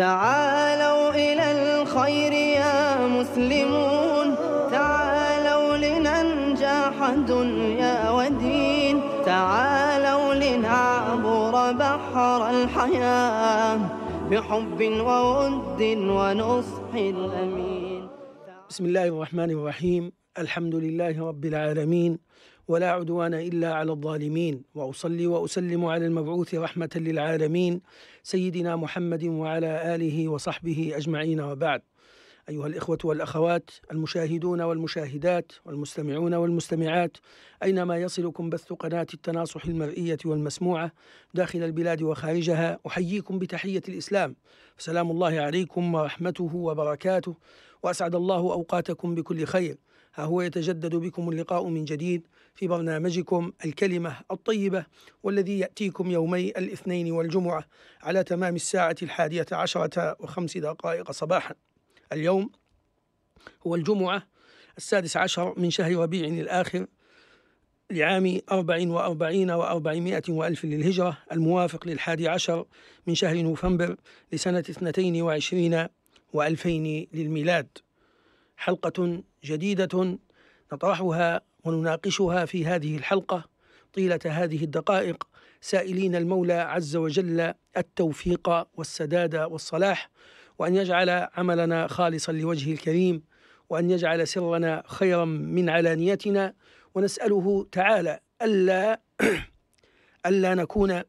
تعالوا إلى الخير يا مسلمون تعالوا لننجح دنيا ودين تعالوا لنعبر بحر الحياة بحب وود ونصح أمين بسم الله الرحمن الرحيم الحمد لله رب العالمين ولا عدوان الا على الظالمين واصلي واسلم على المبعوث رحمه للعالمين سيدنا محمد وعلى اله وصحبه اجمعين وبعد ايها الاخوه والاخوات المشاهدون والمشاهدات والمستمعون والمستمعات اينما يصلكم بث قناه التناصح المرئيه والمسموعه داخل البلاد وخارجها احييكم بتحيه الاسلام سلام الله عليكم ورحمته وبركاته واسعد الله اوقاتكم بكل خير ها هو يتجدد بكم اللقاء من جديد في برنامجكم الكلمة الطيبة والذي يأتيكم يومي الاثنين والجمعة على تمام الساعة الحادية عشرة وخمس دقائق صباحا اليوم هو الجمعة السادس عشر من شهر ربيع الآخر لعام أربع وأربعين وأربعمائة وألف للهجرة الموافق للحادي عشر من شهر نوفمبر لسنة اثنتين وعشرين وألفين للميلاد حلقة جديدة نطرحها ونناقشها في هذه الحلقة طيلة هذه الدقائق سائلين المولى عز وجل التوفيق والسداد والصلاح وأن يجعل عملنا خالصا لوجهه الكريم وأن يجعل سرنا خيرا من علانيتنا ونسأله تعالى ألا ألا نكون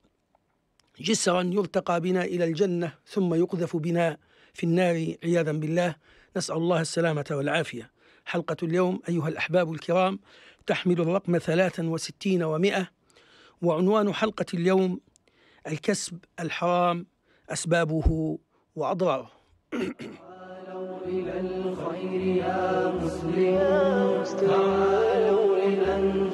جسرا يرتقى بنا إلى الجنة ثم يقذف بنا في النار عياذا بالله نسأل الله السلامة والعافية حلقة اليوم أيها الأحباب الكرام تحمل الرقم 63 و100 وعنوان حلقة اليوم الكسب الحرام أسبابه وأضراره تعالوا إلى الخير يا مسلم تعالوا إلى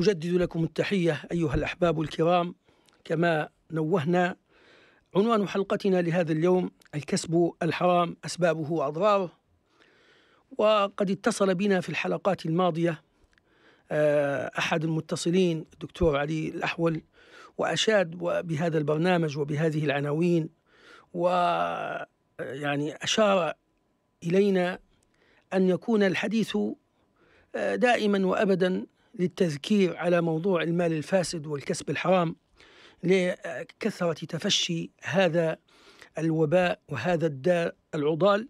أجدد لكم التحية أيها الأحباب الكرام كما نوهنا عنوان حلقتنا لهذا اليوم الكسب الحرام أسبابه وأضراره وقد اتصل بنا في الحلقات الماضية آه، أحد المتصلين الدكتور علي الأحول وأشاد بهذا البرنامج وبهذه العناوين ويعني آه، أشار إلينا أن يكون الحديث آه، دائما وأبدا للتذكير على موضوع المال الفاسد والكسب الحرام لكثرة تفشي هذا الوباء وهذا الداء العضال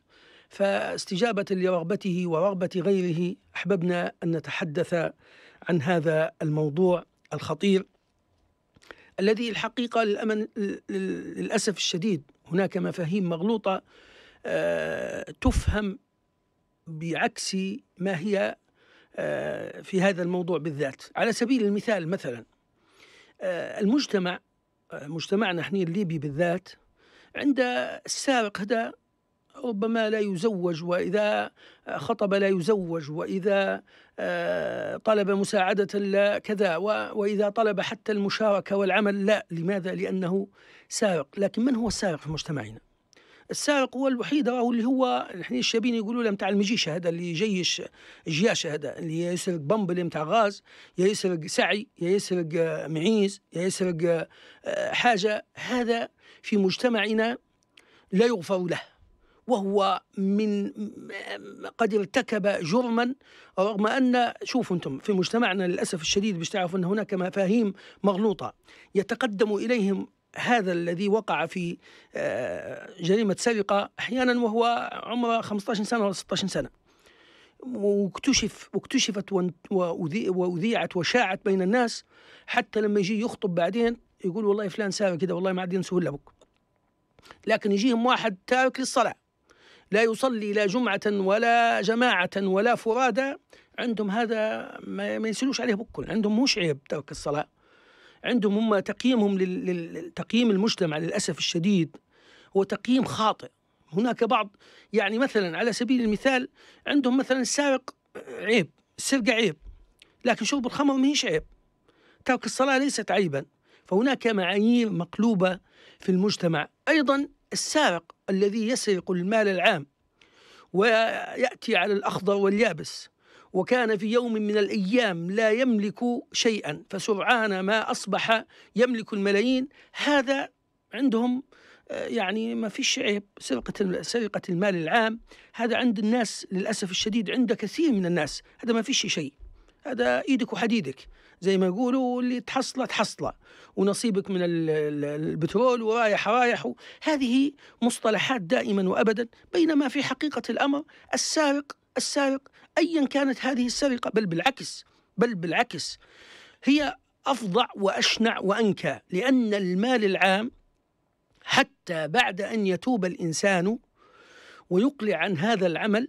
فاستجابة لرغبته ورغبة غيره أحببنا أن نتحدث عن هذا الموضوع الخطير الذي الحقيقة للأمن للأسف الشديد هناك مفاهيم مغلوطة آه، تفهم بعكس ما هي آه، في هذا الموضوع بالذات على سبيل المثال مثلا آه، المجتمع آه، مجتمعنا احنا الليبي بالذات عند السابق هذا ربما لا يزوج وإذا خطب لا يزوج وإذا طلب مساعدة لا كذا وإذا طلب حتى المشاركة والعمل لا لماذا؟ لأنه سارق لكن من هو السارق في مجتمعنا؟ السائق هو الوحيد راهو اللي هو احنا الشابين يقولوا له نتاع المجيش هذا اللي جيش جياش هذا اللي يسرق بمبل نتاع غاز يا يسرق سعي يا يسرق آه، معيز يا يسرق آه، آه، حاجه هذا في مجتمعنا لا يغفر له وهو من قد ارتكب جرما رغم ان شوفوا انتم في مجتمعنا للاسف الشديد باش تعرفوا ان هناك مفاهيم مغلوطه يتقدم اليهم هذا الذي وقع في آه، جريمة سرقة أحيانا وهو عمره 15 سنة ولا 16 سنة واكتشف واكتشفت وأذيعت وشاعت بين الناس حتى لما يجي يخطب بعدين يقول والله فلان سارق كذا والله ما عاد ينسوه إلا بك لكن يجيهم واحد تارك للصلاة لا يصلي لا جمعة ولا جماعة ولا فرادى عندهم هذا ما يسلوش عليه بكل عندهم مش عيب ترك الصلاة عندهم هم تقييمهم لتقييم المجتمع للأسف الشديد هو تقييم خاطئ هناك بعض يعني مثلا على سبيل المثال عندهم مثلا السارق عيب السرقة عيب لكن شرب الخمر ما هيش عيب ترك الصلاة ليست عيبا فهناك معايير مقلوبة في المجتمع أيضا السارق الذي يسرق المال العام ويأتي على الأخضر واليابس وكان في يوم من الأيام لا يملك شيئا فسرعان ما أصبح يملك الملايين هذا عندهم آه، يعني ما فيش عيب سرقة سرقة المال العام هذا عند الناس للأسف الشديد عند كثير من الناس هذا ما فيش شيء هذا ايدك وحديدك زي ما يقولوا اللي تحصله تحصله ونصيبك من البترول ورايح رايح هذه مصطلحات دائما وابدا بينما في حقيقه الامر السارق السارق ايا كانت هذه السرقه بل بالعكس بل بالعكس هي افظع واشنع وانكى لان المال العام حتى بعد ان يتوب الانسان ويقلع عن هذا العمل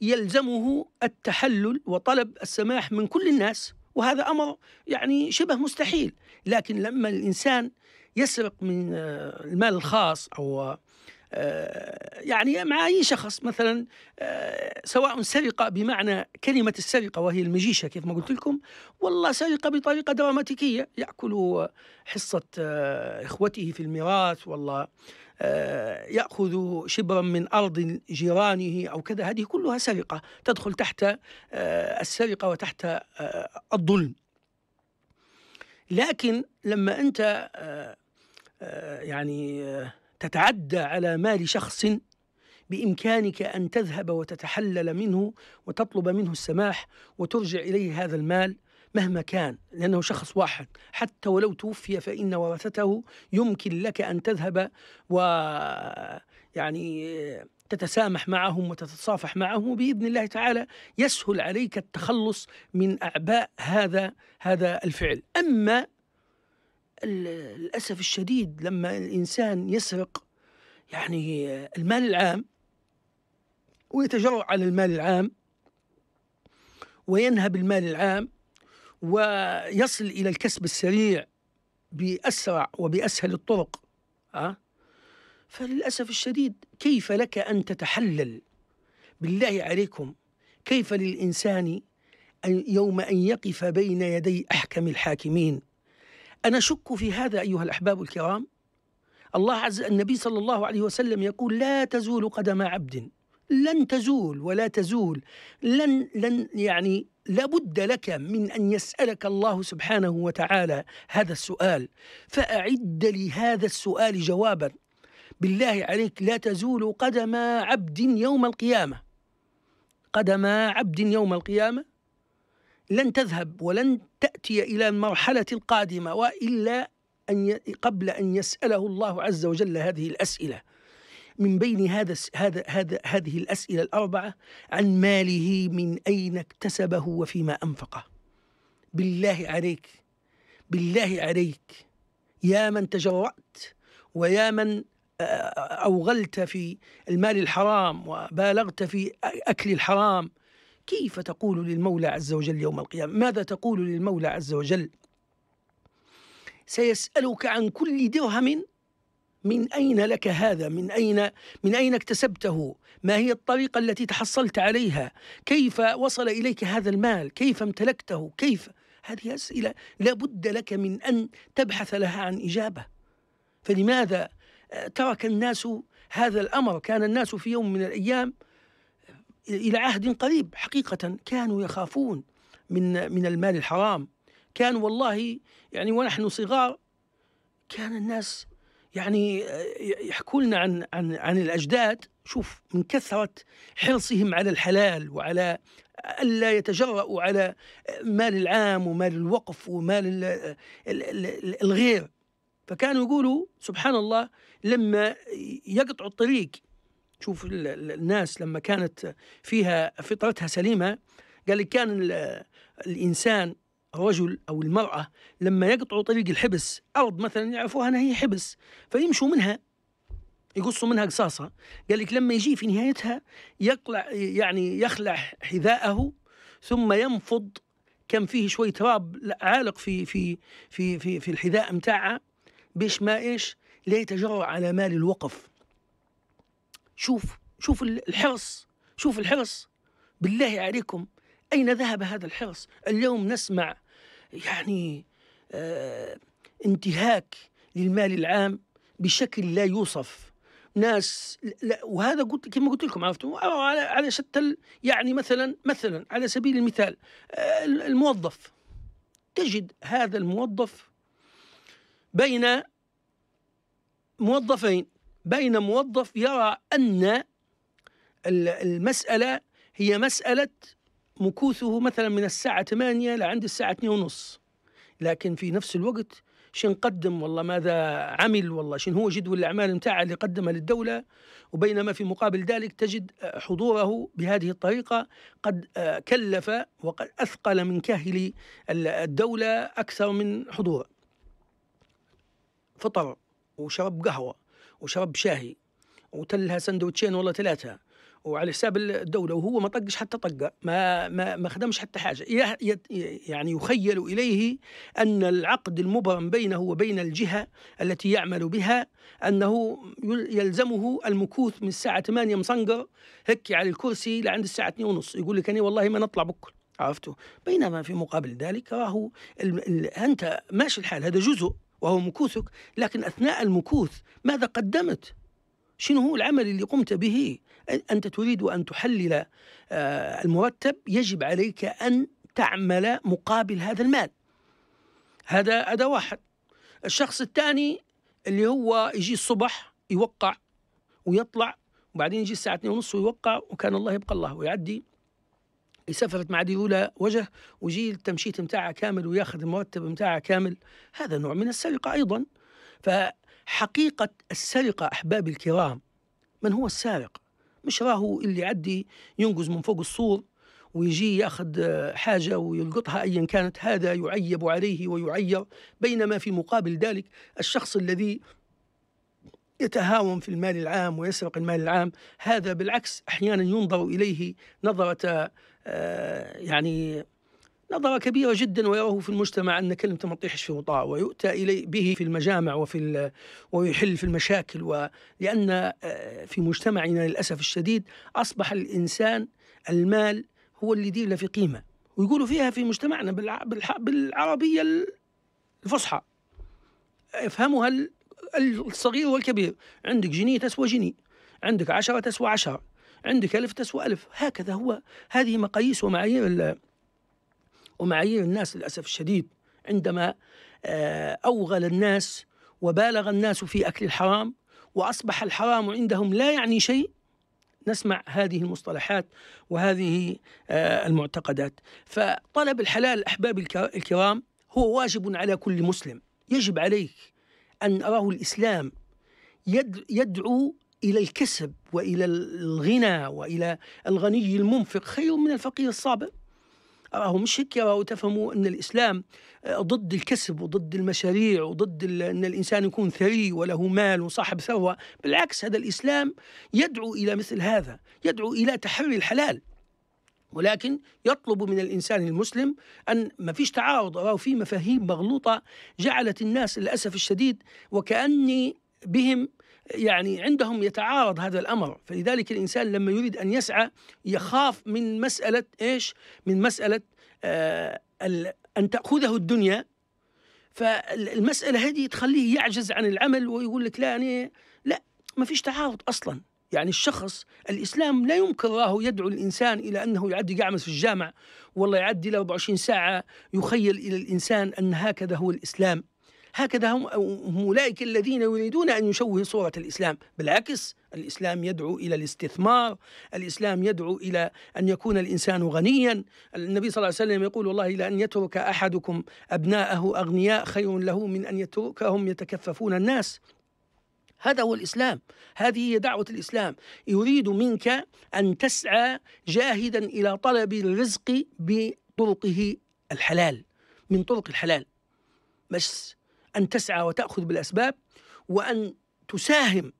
يلزمه التحلل وطلب السماح من كل الناس وهذا امر يعني شبه مستحيل لكن لما الانسان يسرق من آه، المال الخاص او آه، يعني مع أي شخص مثلا آه، سواء سرقة بمعنى كلمة السرقة وهي المجيشة كيف ما قلت لكم والله سرقة بطريقة دراماتيكية يأكل حصة آه، إخوته في الميراث والله ياخذ شبرا من ارض جيرانه او كذا هذه كلها سرقه تدخل تحت السرقه وتحت الظلم لكن لما انت يعني تتعدى على مال شخص بإمكانك أن تذهب وتتحلل منه وتطلب منه السماح وترجع إليه هذا المال مهما كان لأنه شخص واحد حتى ولو توفي فإن ورثته يمكن لك أن تذهب و يعني تتسامح معهم وتتصافح معهم باذن الله تعالى يسهل عليك التخلص من أعباء هذا هذا الفعل أما للأسف الشديد لما الإنسان يسرق يعني المال العام ويتجرأ على المال العام وينهب المال العام ويصل إلى الكسب السريع بأسرع وبأسهل الطرق أه؟ فللأسف الشديد كيف لك أن تتحلل بالله عليكم كيف للإنسان يوم أن يقف بين يدي أحكم الحاكمين أنا أشك في هذا أيها الأحباب الكرام الله عز النبي صلى الله عليه وسلم يقول لا تزول قدم عبد لن تزول ولا تزول لن لن يعني لابد لك من ان يسالك الله سبحانه وتعالى هذا السؤال فاعد لهذا السؤال جوابا بالله عليك لا تزول قدم عبد يوم القيامه قدم عبد يوم القيامه لن تذهب ولن تأتي إلى المرحلة القادمة وإلا أن ي... قبل أن يسأله الله عز وجل هذه الأسئلة من بين هذا هذا هذا هذه الأسئلة الأربعة عن ماله من أين اكتسبه وفيما أنفقه بالله عليك بالله عليك يا من تجرأت ويا من أوغلت في المال الحرام وبالغت في أكل الحرام كيف تقول للمولى عز وجل يوم القيامة ماذا تقول للمولى عز وجل سيسألك عن كل درهم من أين لك هذا من أين من أين اكتسبته ما هي الطريقة التي تحصلت عليها كيف وصل إليك هذا المال كيف امتلكته كيف هذه أسئلة لابد لك من أن تبحث لها عن إجابة فلماذا آه، ترك الناس هذا الأمر كان الناس في يوم من الأيام إلى عهد قريب حقيقة كانوا يخافون من من المال الحرام كان والله يعني ونحن صغار كان الناس يعني يحكوا لنا عن عن عن الاجداد شوف من كثره حرصهم على الحلال وعلى الا يتجرأوا على مال العام ومال الوقف ومال الغير فكانوا يقولوا سبحان الله لما يقطعوا الطريق شوف الناس لما كانت فيها فطرتها سليمه قال لك كان الانسان الرجل او المراه لما يقطعوا طريق الحبس ارض مثلا يعرفوها انها هي حبس فيمشوا منها يقصوا منها قصاصه قال لك لما يجي في نهايتها يقلع يعني يخلع حذاءه ثم ينفض كان فيه شوي تراب عالق في في في في, في الحذاء متاعه بيش ما ايش ليتجرأ على مال الوقف شوف شوف الحرص شوف الحرص بالله عليكم أين ذهب هذا الحرص اليوم نسمع يعني آه انتهاك للمال العام بشكل لا يوصف ناس لا وهذا قلت كما قلت لكم عرفتم على على شتى يعني مثلا مثلا على سبيل المثال آه، الموظف تجد هذا الموظف بين موظفين بين موظف يرى أن المسألة هي مسألة مكوثه مثلا من الساعة 8 لعند الساعة 2 ونص لكن في نفس الوقت شن قدم والله ماذا عمل والله شن هو جدول الأعمال متاعه اللي قدمها للدولة وبينما في مقابل ذلك تجد حضوره بهذه الطريقة قد آه، كلف وقد أثقل من كاهل الدولة أكثر من حضوره فطر وشرب قهوة وشرب شاهي وتلها سندوتشين ولا ثلاثه وعلى حساب الدوله وهو ما طقش حتى طقه ما ما ما خدمش حتى حاجه يعني يخيل اليه ان العقد المبرم بينه وبين الجهه التي يعمل بها انه يلزمه المكوث من الساعه 8 مصنقر هيك على الكرسي لعند الساعه 2 ونص يقول لك انا والله ما نطلع بكل عرفته بينما في مقابل ذلك راهو انت ماشي الحال هذا جزء وهو مكوثك لكن أثناء المكوث ماذا قدمت شنو هو العمل اللي قمت به أنت تريد أن تحلل آه، المرتب يجب عليك أن تعمل مقابل هذا المال هذا هذا واحد الشخص الثاني اللي هو يجي الصبح يوقع ويطلع وبعدين يجي الساعة 2:30 ويوقع وكان الله يبقى الله ويعدي سافرت مع ديولا وجه وجيل التمشيت متاعها كامل وياخذ المرتب متاعها كامل هذا نوع من السرقة أيضا فحقيقة السرقة أحبابي الكرام من هو السارق مش راهو اللي يعدي ينقز من فوق السور ويجي ياخذ حاجه ويلقطها ايا كانت هذا يعيب عليه ويعير بينما في مقابل ذلك الشخص الذي يتهاون في المال العام ويسرق المال العام هذا بالعكس احيانا ينظر اليه نظره آه، يعني نظرة كبيرة جدا ويراه في المجتمع أن كلمة ما تطيحش في وطاه ويؤتى إلي به في المجامع وفي ويحل في المشاكل ولأن آه، في مجتمعنا للأسف الشديد أصبح الإنسان المال هو اللي يدير له في قيمة ويقولوا فيها في مجتمعنا بالعربية الفصحى يفهمها الصغير والكبير عندك جنيه تسوى جنيه عندك عشرة تسوى عشرة عندك ألف تسوى ألف هكذا هو هذه مقاييس ومعايير ومعايير الناس للأسف الشديد عندما آه، أوغل الناس وبالغ الناس في أكل الحرام وأصبح الحرام عندهم لا يعني شيء نسمع هذه المصطلحات وهذه آه، المعتقدات فطلب الحلال أحبابي الكرام هو واجب على كل مسلم يجب عليك أن أراه الإسلام يدعو إلى الكسب وإلى الغنى وإلى الغني المنفق خير من الفقير الصابر أراه مش هيك تفهموا أن الإسلام آه، ضد الكسب وضد المشاريع وضد أن الإنسان يكون ثري وله مال وصاحب ثروة بالعكس هذا الإسلام يدعو إلى مثل هذا يدعو إلى تحري الحلال ولكن يطلب من الإنسان المسلم أن ما فيش تعارض أو في مفاهيم مغلوطة جعلت الناس للأسف الشديد وكأني بهم يعني عندهم يتعارض هذا الامر فلذلك الانسان لما يريد ان يسعى يخاف من مساله ايش من مساله آه ان تاخذه الدنيا فالمساله هذه تخليه يعجز عن العمل ويقول لك لا انا لا ما فيش تعارض اصلا يعني الشخص الإسلام لا يمكن راه يدعو الإنسان إلى أنه يعدي يعمل في الجامع والله يعدي له 24 ساعة يخيل إلى الإنسان أن هكذا هو الإسلام هكذا هم, أولئك الذين يريدون أن يشوهوا صورة الإسلام بالعكس الإسلام يدعو إلى الاستثمار الإسلام يدعو إلى أن يكون الإنسان غنيا النبي صلى الله عليه وسلم يقول والله لأن يترك أحدكم أبناءه أغنياء خير له من أن يتركهم يتكففون الناس هذا هو الإسلام هذه هي دعوة الإسلام يريد منك أن تسعى جاهدا إلى طلب الرزق بطرقه الحلال من طرق الحلال بس أن تسعى وتأخذ بالأسباب وأن تساهم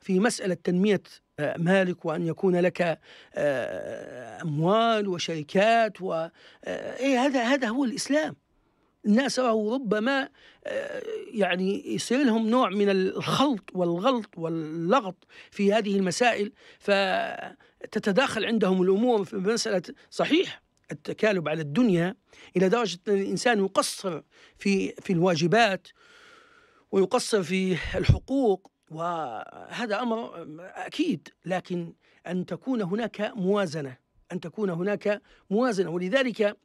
في مسألة تنمية آه، مالك وأن يكون لك آه، أموال وشركات و آه، إيه، هذا هذا هو الإسلام الناس راهو ربما يعني يصير لهم نوع من الخلط والغلط واللغط في هذه المسائل فتتداخل عندهم الامور في مساله صحيح التكالب على الدنيا إلى درجة أن الإنسان يقصر في في الواجبات ويقصر في الحقوق وهذا أمر أكيد لكن أن تكون هناك موازنة أن تكون هناك موازنة ولذلك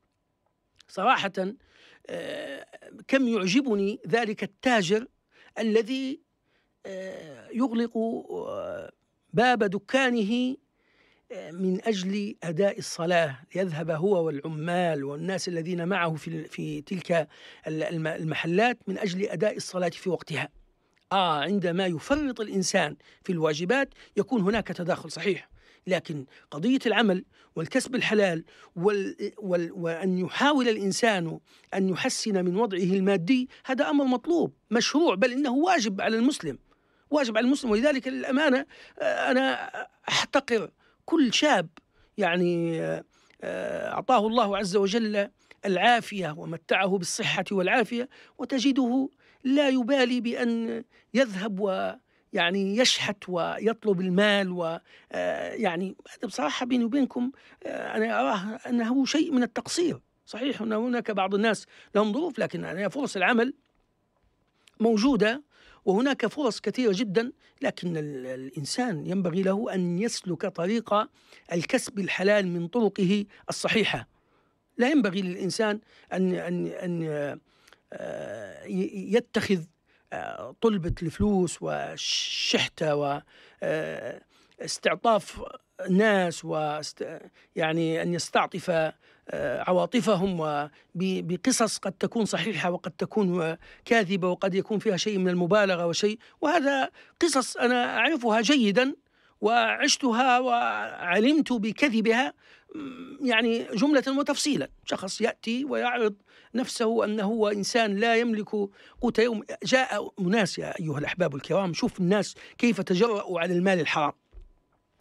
صراحة آه، كم يعجبني ذلك التاجر الذي آه، يغلق آه، باب دكانه من أجل أداء الصلاة ليذهب هو والعمال والناس الذين معه في, في تلك المحلات من أجل أداء الصلاة في وقتها آه عندما يفرط الإنسان في الواجبات يكون هناك تداخل صحيح لكن قضية العمل والكسب الحلال وال وال وأن يحاول الإنسان أن يحسن من وضعه المادي هذا أمر مطلوب مشروع بل إنه واجب على المسلم واجب على المسلم ولذلك للأمانة آه، أنا أحتقر كل شاب يعني آه، أعطاه الله عز وجل العافية ومتعه بالصحة والعافية وتجده لا يبالي بأن يذهب و يعني يشحت ويطلب المال و آه، يعني بصراحة بيني وبينكم آه، أنا أراه أنه شيء من التقصير صحيح أن هناك بعض الناس لهم ظروف لكن يعني فرص العمل موجودة وهناك فرص كثيرة جدا لكن الإنسان ينبغي له أن يسلك طريق الكسب الحلال من طرقه الصحيحة لا ينبغي للإنسان أن أن أن آه، يتخذ آه، طلبة الفلوس والشحتة واستعطاف آه، ناس و يعني أن يستعطف عواطفهم بقصص قد تكون صحيحه وقد تكون كاذبه وقد يكون فيها شيء من المبالغه وشيء وهذا قصص انا اعرفها جيدا وعشتها وعلمت بكذبها يعني جملة وتفصيلا شخص يأتي ويعرض نفسه أنه هو إنسان لا يملك قوت يوم جاء أناس يا أيها الأحباب الكرام شوف الناس كيف تجرأوا على المال الحرام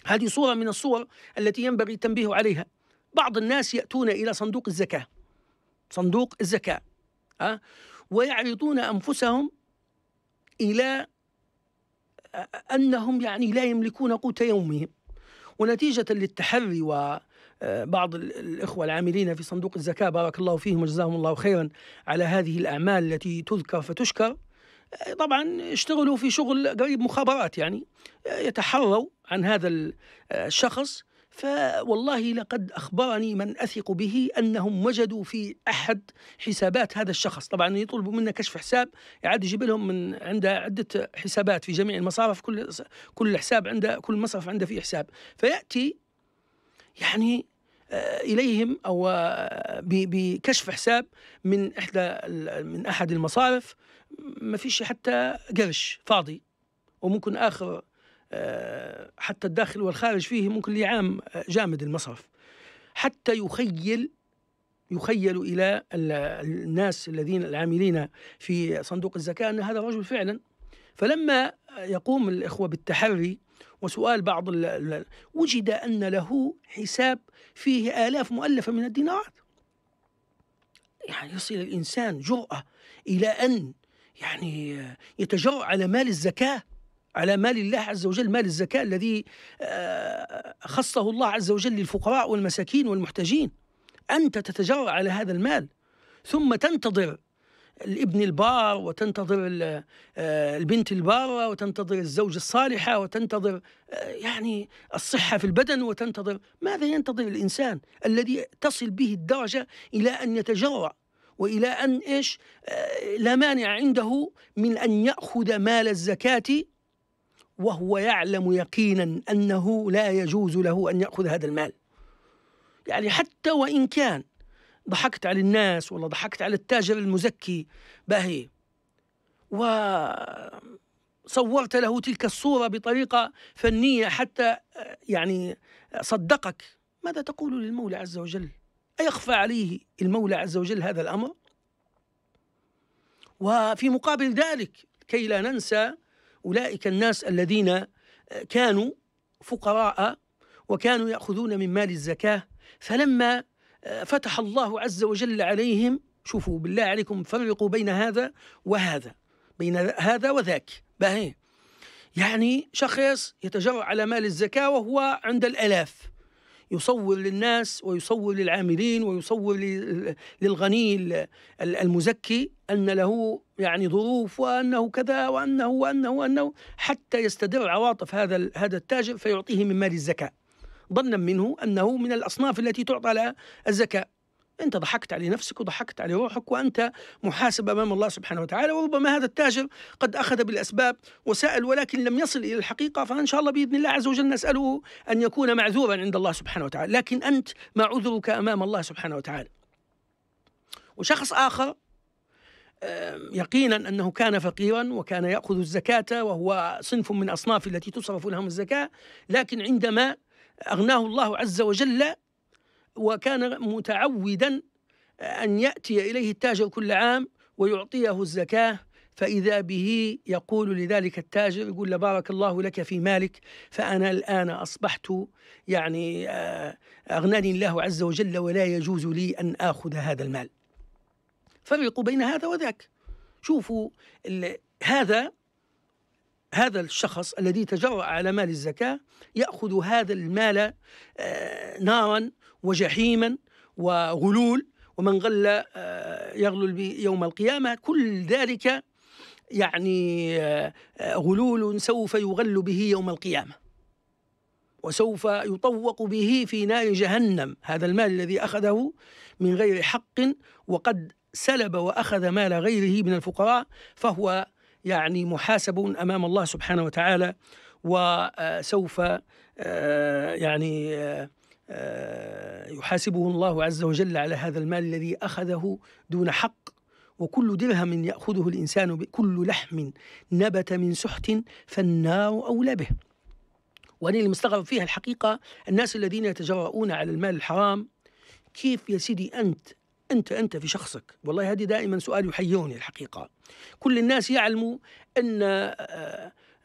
هذه صورة من الصور التي ينبغي التنبيه عليها بعض الناس يأتون إلى صندوق الزكاة صندوق الزكاة أه؟ ويعرضون أنفسهم إلى آه، أنهم يعني لا يملكون قوت يومهم ونتيجة للتحري و آه، بعض الإخوة العاملين في صندوق الزكاة بارك الله فيهم وجزاهم الله خيرا على هذه الأعمال التي تذكر فتشكر آه، طبعا اشتغلوا في شغل قريب مخابرات يعني يتحروا عن هذا الشخص فوالله لقد أخبرني من أثق به أنهم وجدوا في أحد حسابات هذا الشخص طبعا يطلبوا منا كشف حساب يعاد يجيب لهم من عند عدة حسابات في جميع المصارف كل كل حساب عنده كل مصرف عنده فيه حساب فيأتي يعني آه، إليهم أو آه، بكشف حساب من إحدى من أحد المصارف ما فيش حتى قرش فاضي وممكن آخر آه، حتى الداخل والخارج فيه ممكن لعام آه، جامد المصرف حتى يخيل يخيل الى الناس الذين العاملين في صندوق الزكاه ان هذا الرجل فعلا فلما يقوم الاخوه بالتحري وسؤال بعض وجد ان له حساب فيه الاف مؤلفه من الدينارات يعني يصل الانسان جراه الى ان يعني يتجرأ على مال الزكاه على مال الله عز وجل مال الزكاة الذي آه، خصه الله عز وجل للفقراء والمساكين والمحتاجين أنت تتجرأ على هذا المال ثم تنتظر الابن البار وتنتظر آه، البنت البارة وتنتظر الزوج الصالحة وتنتظر آه، يعني الصحة في البدن وتنتظر ماذا ينتظر الإنسان الذي تصل به الدرجة إلى أن يتجرأ وإلى أن إيش لا مانع عنده من أن يأخذ مال الزكاة وهو يعلم يقينا أنه لا يجوز له أن يأخذ هذا المال يعني حتى وإن كان ضحكت على الناس ولا ضحكت على التاجر المزكي باهي وصورت له تلك الصورة بطريقة فنية حتى يعني صدقك ماذا تقول للمولى عز وجل أيخفى عليه المولى عز وجل هذا الأمر وفي مقابل ذلك كي لا ننسى أولئك الناس الذين آه، كانوا فقراء وكانوا يأخذون من مال الزكاة فلما آه، فتح الله عز وجل عليهم شوفوا بالله عليكم فرقوا بين هذا وهذا بين هذا وذاك باهي يعني شخص يتجرأ على مال الزكاة وهو عند الألاف يصور للناس ويصور للعاملين ويصور للغني المزكي أن له يعني ظروف وأنه كذا وأنه وأنه وأنه حتى يستدر عواطف هذا هذا التاجر فيعطيه من مال الزكاة ظنا منه أنه من الأصناف التي تعطى لها الزكاة أنت ضحكت على نفسك وضحكت على روحك وأنت محاسب أمام الله سبحانه وتعالى وربما هذا التاجر قد أخذ بالأسباب وسأل ولكن لم يصل إلى الحقيقة فإن شاء الله بإذن الله عز وجل نسأله أن يكون معذورا عند الله سبحانه وتعالى لكن أنت ما عذرك أمام الله سبحانه وتعالى وشخص آخر يقينا انه كان فقيرا وكان ياخذ الزكاه وهو صنف من اصناف التي تصرف لهم الزكاه لكن عندما اغناه الله عز وجل وكان متعودا آه، أن يأتي إليه التاجر كل عام ويعطيه الزكاة فإذا به يقول لذلك التاجر يقول له بارك الله لك في مالك فأنا الآن أصبحت يعني آه، أغناني الله عز وجل ولا يجوز لي أن آخذ هذا المال فرقوا بين هذا وذاك شوفوا هذا هذا الشخص الذي تجرأ على مال الزكاة يأخذ هذا المال آه، نارا وجحيما وغلول ومن غل آه، يغلل به يوم القيامة كل ذلك يعني آه، غلول سوف يغل به يوم القيامة وسوف يطوق به في نار جهنم هذا المال الذي أخذه من غير حق وقد سلب وأخذ مال غيره من الفقراء فهو يعني محاسب أمام الله سبحانه وتعالى وسوف آه، يعني آه، يحاسبه الله عز وجل على هذا المال الذي أخذه دون حق وكل درهم يأخذه الإنسان كل لحم نبت من سحت فالنار أولى به وأنا المستغرب فيها الحقيقة الناس الذين يتجرؤون على المال الحرام كيف يا سيدي أنت أنت أنت في شخصك والله هذه دائما سؤال يحيوني الحقيقة كل الناس يعلموا أن آه،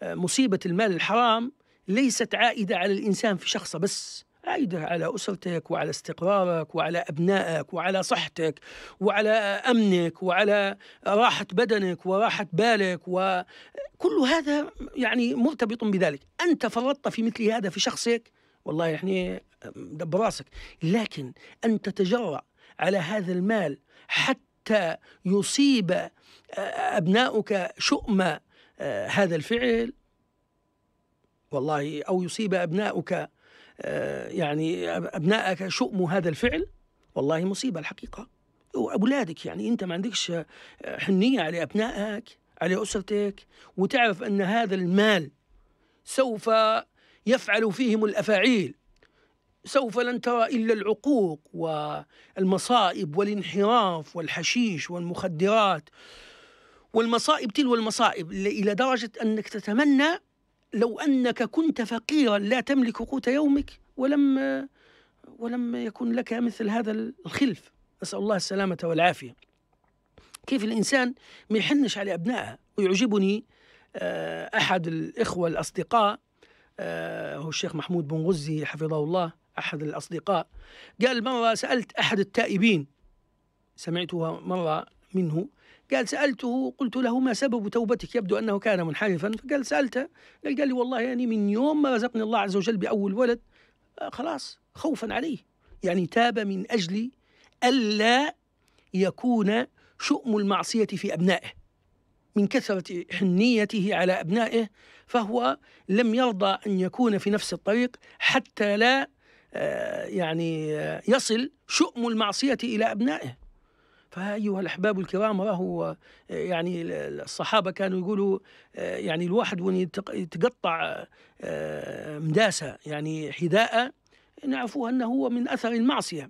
آه، مصيبة المال الحرام ليست عائدة على الإنسان في شخصه بس عايدة على أسرتك وعلى استقرارك وعلى أبنائك وعلى صحتك وعلى أمنك وعلى راحة بدنك وراحة بالك وكل هذا يعني مرتبط بذلك أنت فرطت في مثل هذا في شخصك والله يعني دب راسك لكن أن تتجرأ على هذا المال حتى يصيب أبناؤك شؤم آه، هذا الفعل والله أو يصيب أبناؤك آه، يعني أبنائك شؤموا هذا الفعل والله مصيبة الحقيقة أولادك يعني أنت ما عندكش آه، حنية على أبنائك على أسرتك وتعرف أن هذا المال سوف يفعل فيهم الأفاعيل سوف لن ترى إلا العقوق والمصائب والانحراف والحشيش والمخدرات والمصائب تلو المصائب إلى درجة أنك تتمنى لو انك كنت فقيرا لا تملك قوت يومك ولم ولم يكن لك مثل هذا الخلف نسال الله السلامه والعافيه كيف الانسان ما يحنش على ابنائه ويعجبني آه، احد الاخوه الاصدقاء آه، هو الشيخ محمود بن غزي حفظه الله احد الاصدقاء قال مره سالت احد التائبين سمعتها مره منه قال سألته قلت له ما سبب توبتك يبدو أنه كان منحرفا فقال سألته قال لي والله يعني من يوم ما رزقني الله عز وجل بأول ولد آه، خلاص خوفا عليه يعني تاب من أجل ألا يكون شؤم المعصية في أبنائه من كثرة حنيته على أبنائه فهو لم يرضى أن يكون في نفس الطريق حتى لا آه، يعني آه، يصل شؤم المعصية إلى أبنائه فأيها الأحباب الكرام راهو يعني الصحابة كانوا يقولوا يعني الواحد وين يتقطع آه، مداسة يعني حذاءه نعرفوا أنه هو من أثر المعصية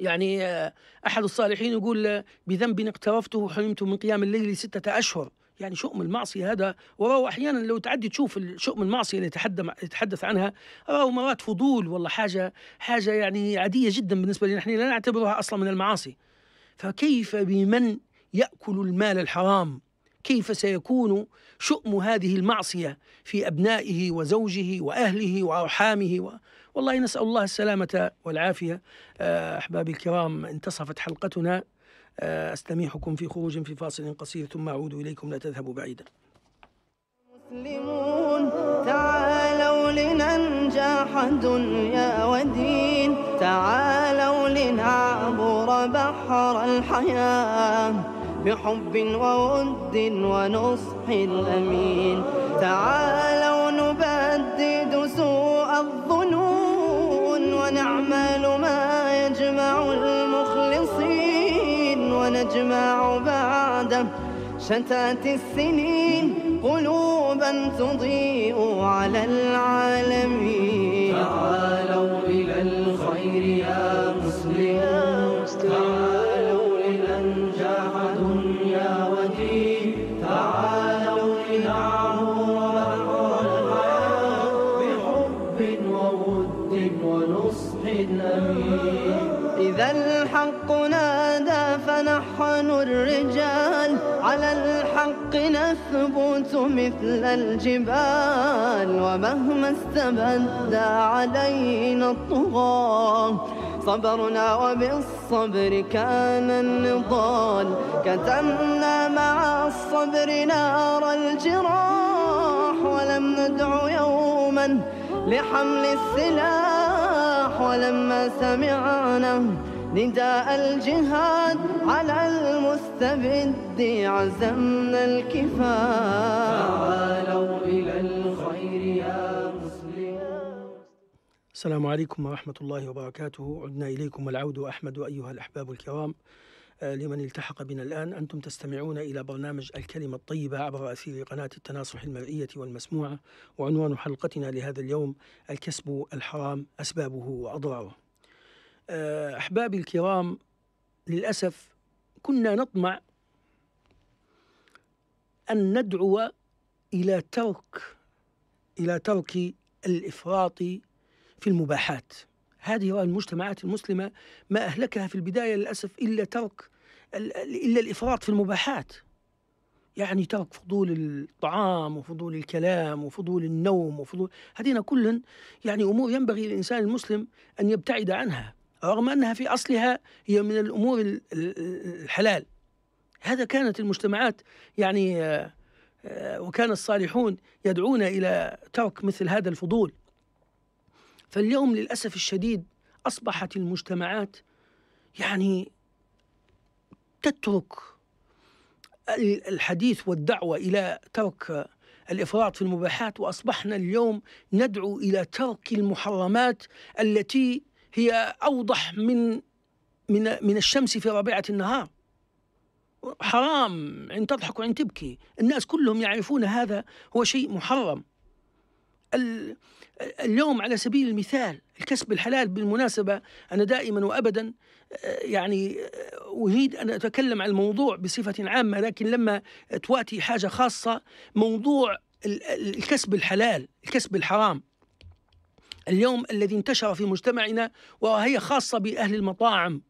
يعني آه، أحد الصالحين يقول بذنب اقترفته حرمت من قيام الليل ستة أشهر يعني شؤم المعصية هذا وراه أحيانا لو تعدي تشوف شؤم المعصية اللي يتحدث عنها راه مرات فضول والله حاجة حاجة يعني عادية جدا بالنسبة لنا نحن لا نعتبرها أصلا من المعاصي فكيف بمن يأكل المال الحرام كيف سيكون شؤم هذه المعصية في أبنائه وزوجه وأهله وأرحامه و... والله نسأل الله السلامة والعافية آه، أحبابي الكرام انتصفت حلقتنا آه، أستميحكم في خروج في فاصل قصير ثم أعود إليكم لا تذهبوا بعيدا مسلمون تعالوا لننجح دنيا ودين تعالوا لنعبد بحر الحياة بحب وود ونصح أمين تعالوا نبدد سوء الظنون ونعمل ما يجمع المخلصين ونجمع بعد شتات السنين قلوبا تضيء على العالمين تعالوا إلى الخير يا مثل الجبال ومهما استبدى علينا الطغاة صبرنا وبالصبر كان النضال كتمنا مع الصبر نار الجراح ولم ندع يوما لحمل السلاح ولما سمعنا نداء الجهاد على المستبد عزمنا الكفاح تعالوا إلى الخير يا مسلمون السلام عليكم ورحمة الله وبركاته عدنا إليكم والعود أحمد أيها الأحباب الكرام آه، لمن التحق بنا الآن أنتم تستمعون إلى برنامج الكلمة الطيبة عبر أثير قناة التناصح المرئية والمسموعة وعنوان حلقتنا لهذا اليوم الكسب الحرام أسبابه وأضراره آه، أحبابي الكرام للأسف كنا نطمع أن ندعو إلى ترك إلى ترك الإفراط في المباحات هذه رأى المجتمعات المسلمة ما أهلكها في البداية للأسف إلا ترك إلا الإفراط في المباحات يعني ترك فضول الطعام وفضول الكلام وفضول النوم وفضول هذين كلهن يعني امور ينبغي للانسان المسلم ان يبتعد عنها رغم أنها في أصلها هي من الأمور الحلال هذا كانت المجتمعات يعني آه، آه، وكان الصالحون يدعون إلى ترك مثل هذا الفضول فاليوم للأسف الشديد أصبحت المجتمعات يعني تترك الحديث والدعوة إلى ترك الافراط في المباحات واصبحنا اليوم ندعو الى ترك المحرمات التي هي أوضح من من من الشمس في ربيعة النهار حرام ان تضحك وان تبكي الناس كلهم يعرفون هذا هو شيء محرم اليوم على سبيل المثال الكسب الحلال بالمناسبة أنا دائما وأبدا يعني أريد أن أتكلم عن الموضوع بصفة عامة لكن لما تواتي حاجة خاصة موضوع الكسب الحلال الكسب الحرام اليوم الذي انتشر في مجتمعنا وهي خاصة بأهل المطاعم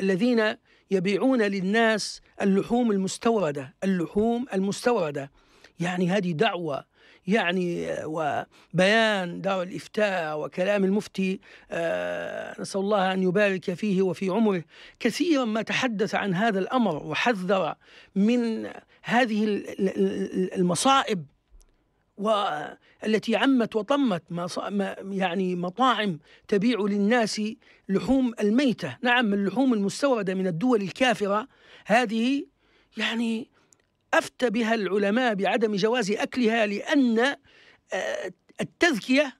الذين يبيعون للناس اللحوم المستوردة اللحوم المستوردة يعني هذه دعوة يعني وبيان دار الإفتاء وكلام المفتي آه، نسأل الله أن يبارك فيه وفي عمره كثيرا ما تحدث عن هذا الأمر وحذر من هذه المصائب والتي عمت وطمت ما يعني مطاعم تبيع للناس لحوم الميتة نعم اللحوم المستوردة من الدول الكافرة هذه يعني أفتى بها العلماء بعدم جواز أكلها لأن آه، التذكية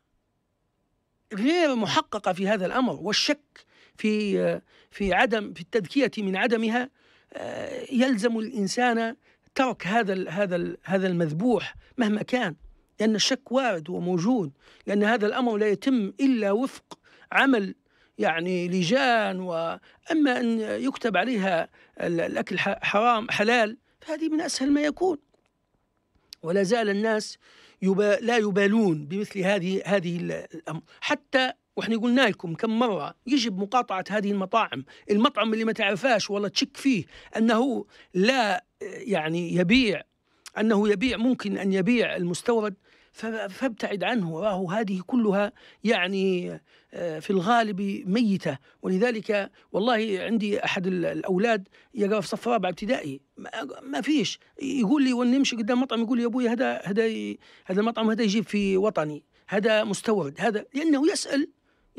غير محققة في هذا الأمر والشك في آه، في عدم في التذكية من عدمها آه، يلزم الإنسان ترك هذا هذا هذا المذبوح مهما كان لأن الشك وارد وموجود لأن هذا الأمر لا يتم إلا وفق عمل يعني لجان وأما أن يكتب عليها الأكل حرام حلال فهذه من أسهل ما يكون ولا زال الناس يبا لا يبالون بمثل هذه هذه الامر حتى واحنا قلنا لكم كم مره يجب مقاطعه هذه المطاعم، المطعم اللي ما تعرفاش والله تشك فيه انه لا يعني يبيع انه يبيع ممكن ان يبيع المستورد فابتعد عنه وهذه كلها يعني آه، في الغالب ميتة ولذلك والله عندي أحد الأولاد يقف في صف رابع ابتدائي ما فيش يقول لي ونمشي قدام مطعم يقول لي يا أبوي هذا هذا هذا المطعم هذا يجيب في وطني هذا مستورد هذا لأنه يسأل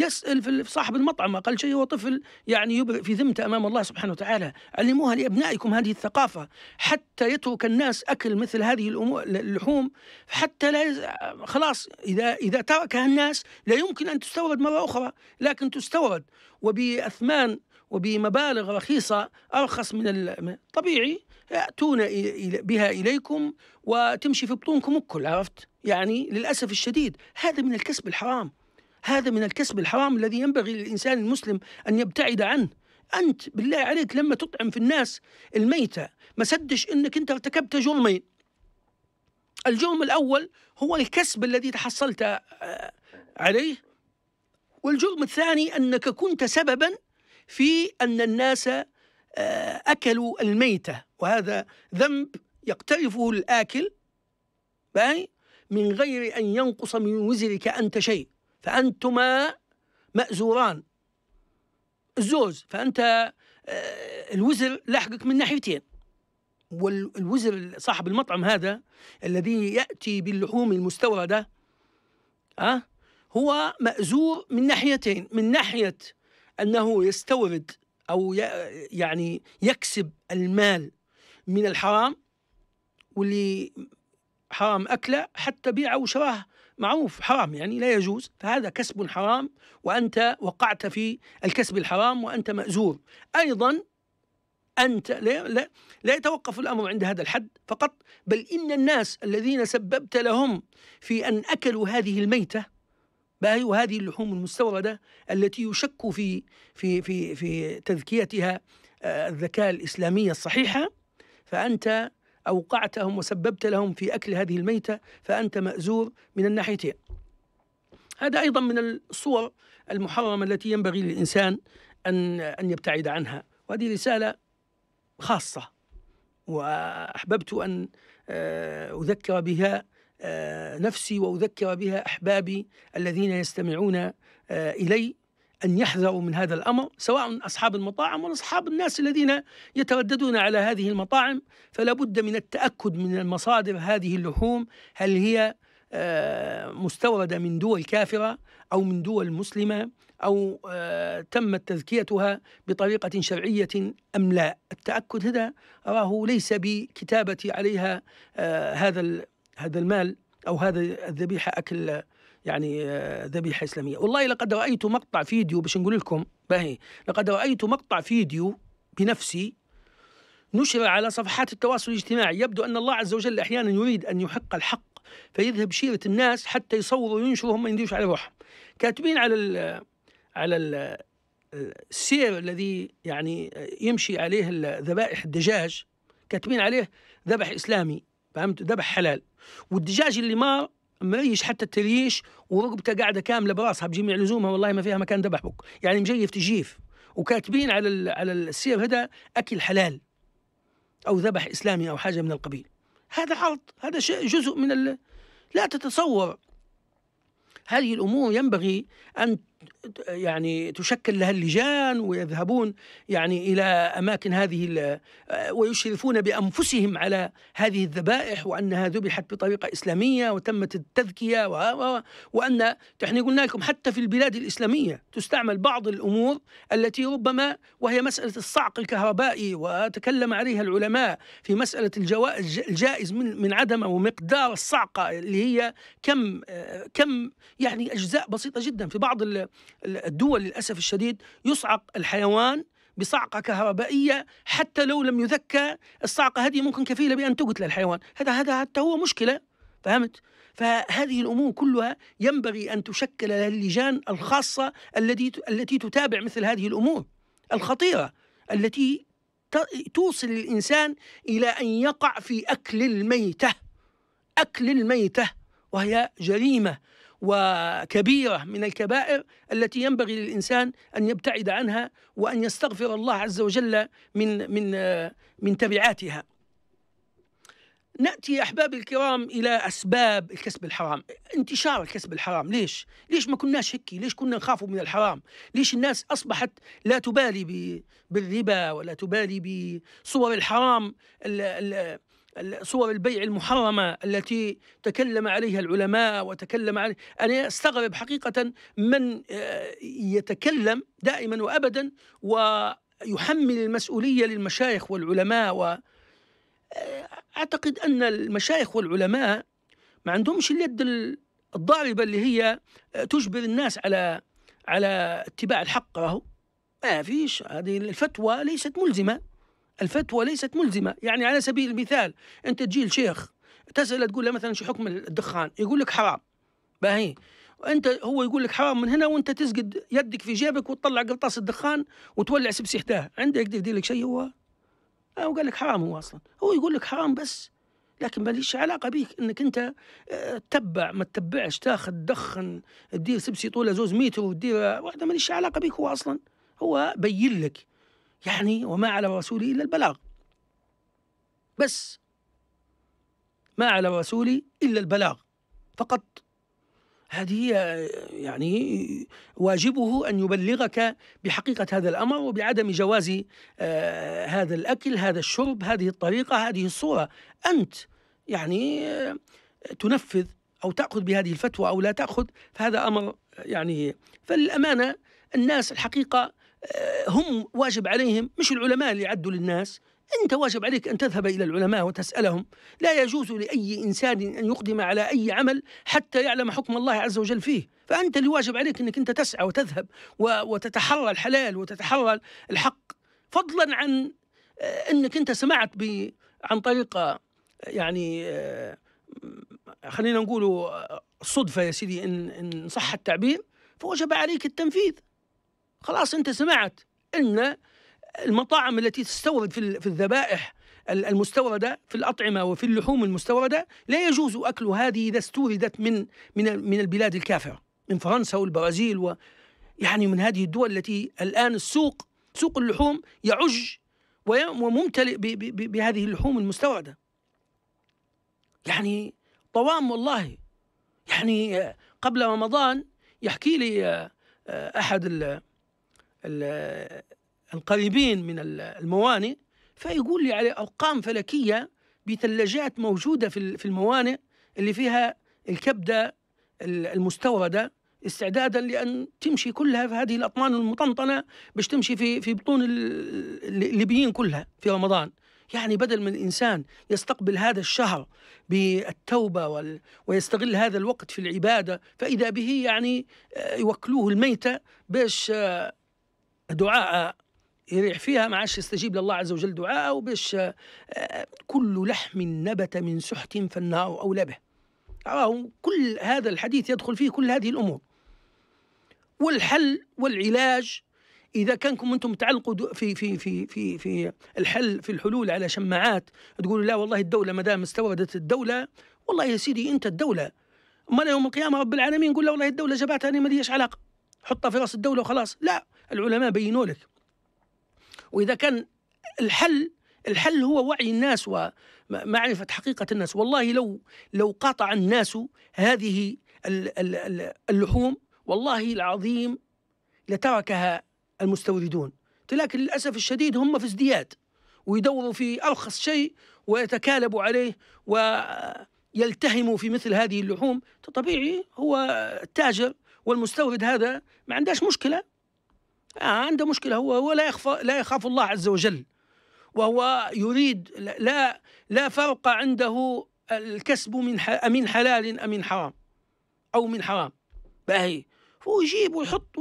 يسأل في صاحب المطعم أقل شيء هو طفل يعني يبرئ في ذمته أمام الله سبحانه وتعالى علموها لأبنائكم هذه الثقافة حتى يترك الناس أكل مثل هذه الأمور اللحوم حتى لا يز... خلاص إذا إذا تركها الناس لا يمكن أن تستورد مرة أخرى لكن تستورد وبأثمان وبمبالغ رخيصة أرخص من الطبيعي يأتون بها إليكم وتمشي في بطونكم الكل عرفت يعني للأسف الشديد هذا من الكسب الحرام هذا من الكسب الحرام الذي ينبغي للإنسان المسلم أن يبتعد عنه أنت بالله عليك لما تطعم في الناس الميتة ما سدش أنك أنت ارتكبت جرمين الجرم الأول هو الكسب الذي تحصلت آه، عليه والجرم الثاني أنك كنت سببا في أن الناس آه، أكلوا الميتة وهذا ذنب يقترفه الآكل يعني، من غير أن ينقص من وزرك أنت شيء فأنتما مأزوران الزوز فأنت آه، الوزر لحقك من ناحيتين والوزر صاحب المطعم هذا الذي يأتي باللحوم المستوردة أه هو مأزور من ناحيتين من ناحية أنه يستورد أو يعني يكسب المال من الحرام واللي حرام أكله حتى بيعه وشراه معروف حرام يعني لا يجوز فهذا كسب حرام وأنت وقعت في الكسب الحرام وأنت مأزور أيضا أنت لا, لا, لا يتوقف الأمر عند هذا الحد فقط بل إن الناس الذين سببت لهم في أن أكلوا هذه الميتة باهي وهذه اللحوم المستوردة التي يشك في في في في تذكيتها آه، الذكاء الإسلامية الصحيحة فأنت أوقعتهم وسببت لهم في أكل هذه الميتة فأنت مأزور من الناحيتين هذا أيضا من الصور المحرمة التي ينبغي للإنسان أن أن يبتعد عنها وهذه رسالة خاصة وأحببت أن آه، أذكر بها آه، نفسي وأذكر بها أحبابي الذين يستمعون آه، إلي أن يحذروا من هذا الأمر سواء أصحاب المطاعم ولا أصحاب الناس الذين يترددون على هذه المطاعم فلا بد من التأكد من المصادر هذه اللحوم هل هي آه، مستوردة من دول كافرة أو من دول مسلمة أو آه، تمت تذكيتها بطريقة شرعية أم لا التأكد هذا أراه ليس بكتابة عليها آه، هذا هذا المال أو هذا الذبيحة أكل يعني آه، ذبيحه اسلاميه والله لقد رايت مقطع فيديو باش نقول لكم باهي لقد رايت مقطع فيديو بنفسي نشر على صفحات التواصل الاجتماعي يبدو ان الله عز وجل احيانا يريد ان يحق الحق فيذهب شيره الناس حتى يصوروا وينشروا هم ما على روحهم كاتبين على الـ على الـ السير الذي يعني آه، يمشي عليه ذبائح الدجاج كاتبين عليه ذبح اسلامي فهمت ذبح حلال والدجاج اللي مار مريش حتى التريش ورقبته قاعده كامله براسها بجميع لزومها والله ما فيها مكان ذبح بك يعني مجيف تجيف وكاتبين على على السير هذا اكل حلال او ذبح اسلامي او حاجه من القبيل هذا عرض هذا شيء جزء من لا تتصور هذه الامور ينبغي ان يعني تشكل لها اللجان ويذهبون يعني الى اماكن هذه آه، ويشرفون بانفسهم على هذه الذبائح وانها ذبحت بطريقه اسلاميه وتمت التذكيه و وان احنا قلنا لكم حتى في البلاد الاسلاميه تستعمل بعض الامور التي ربما وهي مساله الصعق الكهربائي وتكلم عليها العلماء في مساله الجوائز الجائز من من عدمه ومقدار الصعقه اللي هي كم آه، كم يعني اجزاء بسيطه جدا في بعض ال الدول للأسف الشديد يصعق الحيوان بصعقة كهربائية حتى لو لم يذكى الصعقة هذه ممكن كفيلة بأن تقتل الحيوان هذا هذا حتى هو مشكلة فهمت؟ فهذه الامور كلها ينبغي ان تشكل اللجان الخاصه التي التي تتابع مثل هذه الامور الخطيره التي توصل الانسان الى ان يقع في اكل الميته اكل الميته وهي جريمه وكبيرة من الكبائر التي ينبغي للإنسان أن يبتعد عنها وأن يستغفر الله عز وجل من من من تبعاتها. ناتي احبابي الكرام الى اسباب الكسب الحرام، انتشار الكسب الحرام، ليش؟ ليش ما كناش هكي؟ ليش كنا نخافوا من الحرام؟ ليش الناس اصبحت لا تبالي بالربا ولا تبالي بصور الحرام ال ال صور البيع المحرمة التي تكلم عليها العلماء وتكلم عليه أنا أستغرب حقيقة من آه، يتكلم دائما وأبدا ويحمل المسؤولية للمشايخ والعلماء و آه، أعتقد أن المشايخ والعلماء ما عندهمش اليد الضاربة اللي هي آه، تجبر الناس على على اتباع الحق راهو ما فيش هذه الفتوى ليست ملزمة الفتوى ليست ملزمه يعني على سبيل المثال انت تجيل شيخ تساله تقول له مثلا شو حكم الدخان يقول لك حرام باهي انت هو يقول لك حرام من هنا وانت تسجد يدك في جيبك وتطلع قلطاس الدخان وتولع سبسيحتاه عنده يقدر يدير لك شيء هو او آه، قال لك حرام هو اصلا هو يقول لك حرام بس لكن ماليش علاقه بيك انك انت آه، تتبع ما تتبعش تاخذ تدخن تدير سبسي طوله زوز متر وتدير واحده ماليش علاقه بيك هو اصلا هو بين لك يعني وما على رسولي إلا البلاغ بس ما على رسولي إلا البلاغ فقط هذه هي يعني واجبه أن يبلغك بحقيقة هذا الأمر وبعدم جواز آه هذا الأكل هذا الشرب هذه الطريقة هذه الصورة أنت يعني آه تنفذ أو تأخذ بهذه الفتوى أو لا تأخذ فهذا أمر يعني فالأمانة الناس الحقيقة آه، هم واجب عليهم مش العلماء اللي يعدوا للناس أنت واجب عليك أن تذهب إلى العلماء وتسألهم لا يجوز لأي إنسان أن يقدم على أي عمل حتى يعلم حكم الله عز وجل فيه فأنت اللي واجب عليك أنك أنت تسعى وتذهب وتتحرى الحلال وتتحرى الحق فضلا عن آه، أنك أنت سمعت عن طريقة يعني آه، خلينا نقول صدفة يا سيدي إن, إن صح التعبير فوجب عليك التنفيذ خلاص انت سمعت ان المطاعم التي تستورد في الذبائح المستورده في الاطعمه وفي اللحوم المستورده لا يجوز اكل هذه اذا استوردت من من من البلاد الكافره من فرنسا والبرازيل و يعني من هذه الدول التي الان السوق سوق اللحوم يعج وممتلئ بهذه اللحوم المستورده يعني طوام والله يعني قبل رمضان يحكي لي آه، آه، احد القريبين من الموانئ فيقول لي على أرقام فلكية بثلاجات موجودة في الموانئ اللي فيها الكبدة المستوردة استعدادا لأن تمشي كلها في هذه الأطنان المطنطنة باش تمشي في في بطون الليبيين كلها في رمضان يعني بدل من الإنسان يستقبل هذا الشهر بالتوبة وال... ويستغل هذا الوقت في العبادة فإذا به يعني آه، يوكلوه الميتة باش آه، دعاء يريح فيها ما عادش يستجيب لله عز وجل دعاءه وباش آه، كل لحم نبت من سحت فالنار أولى به كل هذا الحديث يدخل فيه كل هذه الأمور والحل والعلاج اذا كانكم انتم تعلقوا في في في في في الحل في الحلول على شماعات تقولوا لا والله الدوله ما دام استوردت الدوله والله يا سيدي انت الدوله امال يوم القيامه رب العالمين يقول لا والله الدوله جبعتها انا ما ليش علاقه حطها في راس الدوله وخلاص لا العلماء بينوا لك وإذا كان الحل الحل هو وعي الناس ومعرفة حقيقة الناس والله لو لو قاطع الناس هذه اللحوم والله العظيم لتركها المستوردون لكن للأسف الشديد هم في ازدياد ويدوروا في أرخص شيء ويتكالبوا عليه ويلتهموا في مثل هذه اللحوم طبيعي هو التاجر والمستورد هذا ما عندهاش مشكلة آه عنده مشكلة هو هو لا يخف لا يخاف الله عز وجل وهو يريد لا لا فرق عنده الكسب من من حلال أم من حرام أو من حرام باهي هو يجيب ويحط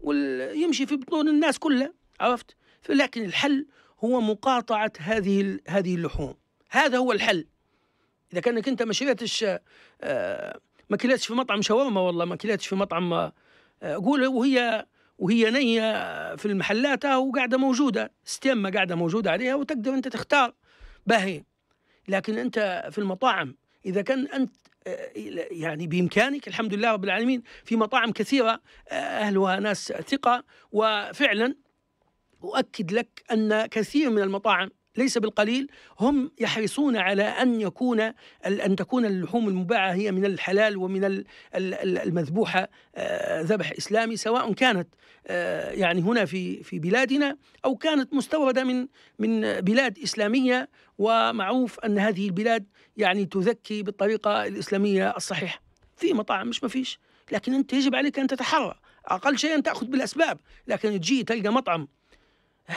ويمشي في بطون الناس كلها عرفت لكن الحل هو مقاطعة هذه هذه اللحوم هذا هو الحل إذا كانك أنت ما شريتش آه، ما كلتش في مطعم شاورما والله ما كلتش في مطعم آه، قول وهي وهي نية في المحلات آه، وقاعدة موجودة ستيمة قاعدة موجودة عليها وتقدر أنت تختار باهي لكن أنت في المطاعم إذا كان أنت آه، يعني بإمكانك الحمد لله رب العالمين في مطاعم كثيرة آه، أهلها ناس ثقة وفعلا أؤكد لك أن كثير من المطاعم ليس بالقليل هم يحرصون على أن يكون أن تكون اللحوم المباعة هي من الحلال ومن المذبوحة آه، ذبح إسلامي سواء كانت آه، يعني هنا في في بلادنا أو كانت مستوردة من من بلاد إسلامية ومعروف أن هذه البلاد يعني تذكي بالطريقة الإسلامية الصحيحة في مطاعم مش ما فيش لكن أنت يجب عليك أن تتحرى أقل شيء أن تأخذ بالأسباب لكن تجي تلقى مطعم